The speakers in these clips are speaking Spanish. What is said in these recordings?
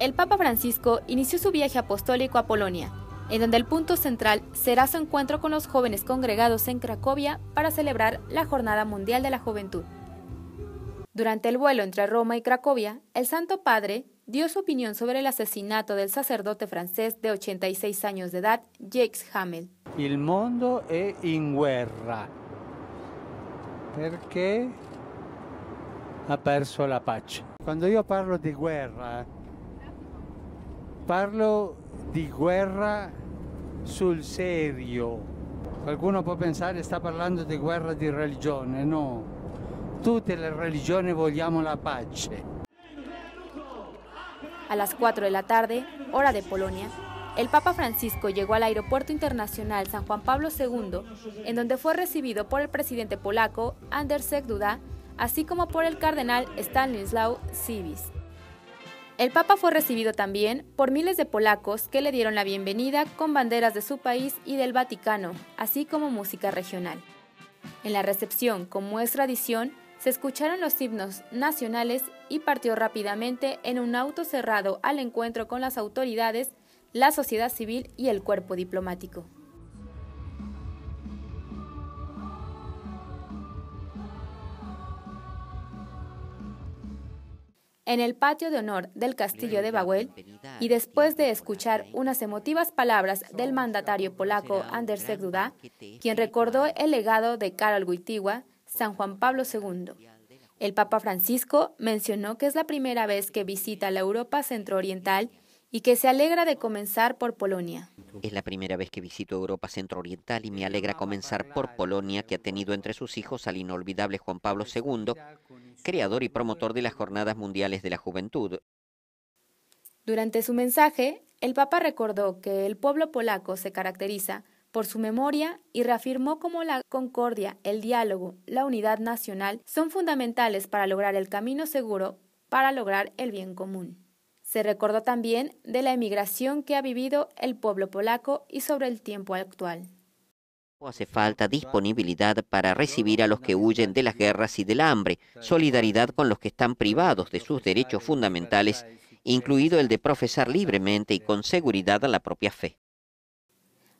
el Papa Francisco inició su viaje apostólico a Polonia, en donde el punto central será su encuentro con los jóvenes congregados en Cracovia para celebrar la Jornada Mundial de la Juventud. Durante el vuelo entre Roma y Cracovia, el Santo Padre dio su opinión sobre el asesinato del sacerdote francés de 86 años de edad, Jacques Hamel. El mundo es en guerra porque ha perdido la paz. Cuando yo hablo de guerra, parlo di guerra sul serio. Qualcuno può pensare está parlando de guerra di religione, no. Tutte le religioni vogliamo la pace. A las 4 de la tarde, hora de Polonia, el Papa Francisco llegó al Aeropuerto Internacional San Juan Pablo II, en donde fue recibido por el presidente polaco Andrzej Duda, así como por el cardenal Stanislaw Sivis. El Papa fue recibido también por miles de polacos que le dieron la bienvenida con banderas de su país y del Vaticano, así como música regional. En la recepción, como es tradición, se escucharon los himnos nacionales y partió rápidamente en un auto cerrado al encuentro con las autoridades, la sociedad civil y el cuerpo diplomático. en el patio de honor del castillo de Baguel y después de escuchar unas emotivas palabras del mandatario polaco Andrzej Duda, quien recordó el legado de Karol Wojtyła, San Juan Pablo II. El Papa Francisco mencionó que es la primera vez que visita la Europa centrooriental y que se alegra de comenzar por Polonia. Es la primera vez que visito Europa Centrooriental y me alegra comenzar por Polonia, que ha tenido entre sus hijos al inolvidable Juan Pablo II, creador y promotor de las Jornadas Mundiales de la Juventud. Durante su mensaje, el Papa recordó que el pueblo polaco se caracteriza por su memoria y reafirmó cómo la concordia, el diálogo, la unidad nacional son fundamentales para lograr el camino seguro para lograr el bien común. Se recordó también de la emigración que ha vivido el pueblo polaco y sobre el tiempo actual. Hace falta disponibilidad para recibir a los que huyen de las guerras y del hambre, solidaridad con los que están privados de sus derechos fundamentales, incluido el de profesar libremente y con seguridad a la propia fe.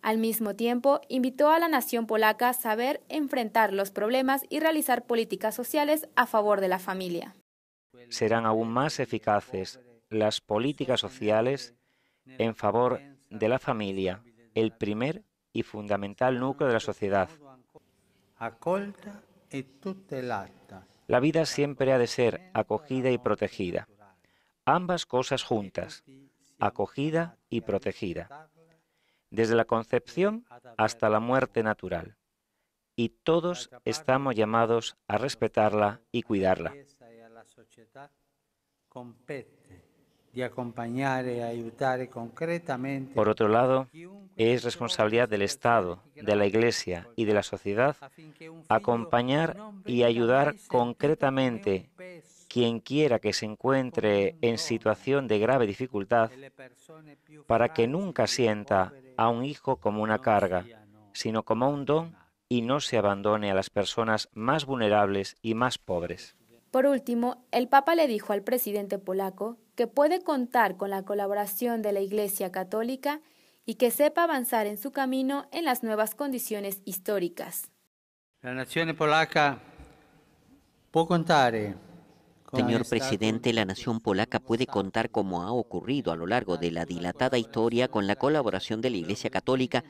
Al mismo tiempo, invitó a la nación polaca a saber enfrentar los problemas y realizar políticas sociales a favor de la familia. Serán aún más eficaces las políticas sociales en favor de la familia, el primer y fundamental núcleo de la sociedad. La vida siempre ha de ser acogida y protegida. Ambas cosas juntas, acogida y protegida. Desde la concepción hasta la muerte natural. Y todos estamos llamados a respetarla y cuidarla. Por otro lado, es responsabilidad del Estado, de la Iglesia y de la sociedad acompañar y ayudar concretamente quien quiera que se encuentre en situación de grave dificultad para que nunca sienta a un hijo como una carga, sino como un don y no se abandone a las personas más vulnerables y más pobres. Por último, el Papa le dijo al presidente polaco que puede contar con la colaboración de la Iglesia Católica y que sepa avanzar en su camino en las nuevas condiciones históricas. La nación polaca puede contar. Señor presidente, la nación polaca puede contar, como ha ocurrido a lo largo de la dilatada historia, con la colaboración de la Iglesia Católica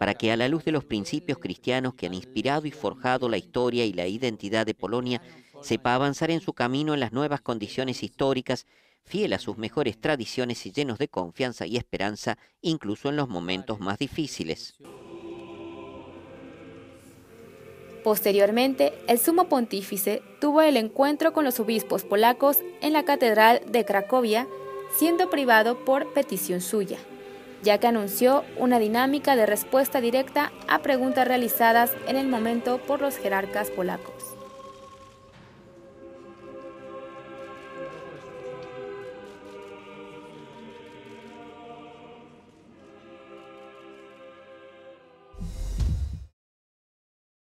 para que a la luz de los principios cristianos que han inspirado y forjado la historia y la identidad de Polonia, sepa avanzar en su camino en las nuevas condiciones históricas fiel a sus mejores tradiciones y llenos de confianza y esperanza, incluso en los momentos más difíciles. Posteriormente, el sumo pontífice tuvo el encuentro con los obispos polacos en la Catedral de Cracovia, siendo privado por petición suya, ya que anunció una dinámica de respuesta directa a preguntas realizadas en el momento por los jerarcas polacos.